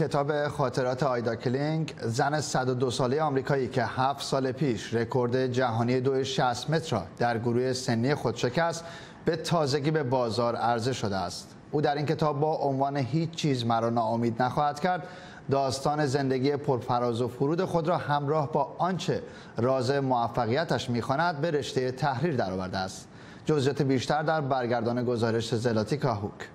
کتاب خاطرات آیدا کلینگ زن 102 ساله آمریکایی که 7 سال پیش رکورد جهانی دو 60 متر را در گروه سنی خود شکست به تازگی به بازار عرضه شده است او در این کتاب با عنوان هیچ چیز مرا ناامید نخواهد کرد داستان زندگی پرفراز و فرود خود را همراه با آنچه راز موفقیتش میخواند به رشته تحریر درآورده است جزئیات بیشتر در برگردان گزارش زلاتی کاهوک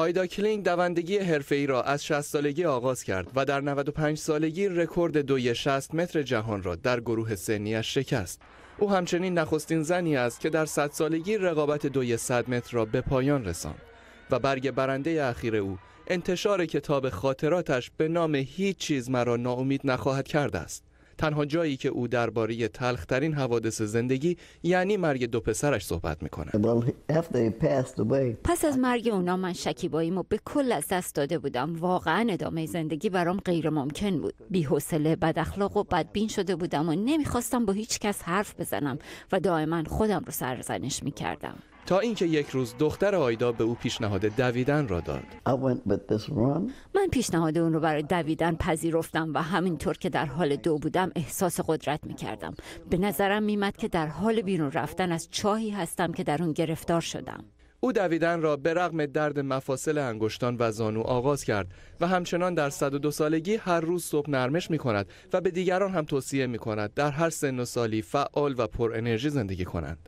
آیدا کلینگ دوندگی ای را از 60 سالگی آغاز کرد و در 95 سالگی رکورد دوی 60 متر جهان را در گروه سنیش شکست. او همچنین نخستین زنی است که در 100 سالگی رقابت دوی 100 متر را به پایان رساند و برگ برنده اخیر او انتشار کتاب خاطراتش به نام هیچ چیز مرا ناامید نخواهد کرد است. تنها جایی که او درباره تلخترین حوادث زندگی یعنی مرگ دو پسرش صحبت میکنه پس از مرگ اونا من و به کل از دست داده بودم واقعا ادامه زندگی برام غیر ممکن بود بی‌حوصله بد اخلاق و بدبین شده بودم و نمیخواستم با هیچ کس حرف بزنم و دائما خودم رو سرزنش میکردم تا اینکه یک روز دختر آیدا به او پیشنهاد دویدن را داد من پیشنهاد اون رو برای دویدن پذیرفتم و همینطور که در حال دو بودم احساس قدرت می کردم به نظرم میمد که در حال بیرون رفتن از چاهی هستم که در اون گرفتار شدم او دویدن را به رغم درد مفاصل انگشتان و زانو آغاز کرد و همچنان در دو سالگی هر روز صبح نرمش می کند و به دیگران هم توصیه می کند در هر سن و سالی فعال و پر انرژی زندگی کنند.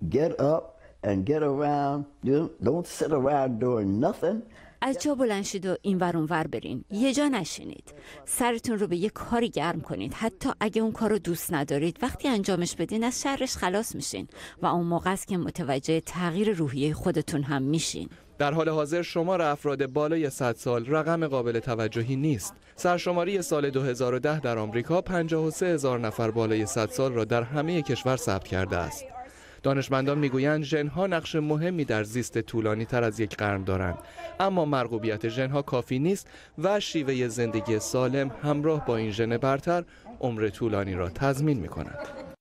از جا بلند و این ور ور برین یه جا نشینید سرتون رو به یه کاری گرم کنید حتی اگه اون کار رو دوست ندارید وقتی انجامش بدین از شرش خلاص میشین و اون موقع است که متوجه تغییر روحیه خودتون هم میشین در حال حاضر شمار افراد بالای 100 سال رقم قابل توجهی نیست. سرشماری سال 2010 در آمریکا 53 هزار نفر بالای 100 سال را در همه کشور ثبت کرده است. دانشمندان میگویند ژنها نقش مهمی در زیست طولانی تر از یک قرن دارند اما مرغوبیت ژنها کافی نیست و شیوه زندگی سالم همراه با این ژن برتر عمر طولانی را تضمین می کند.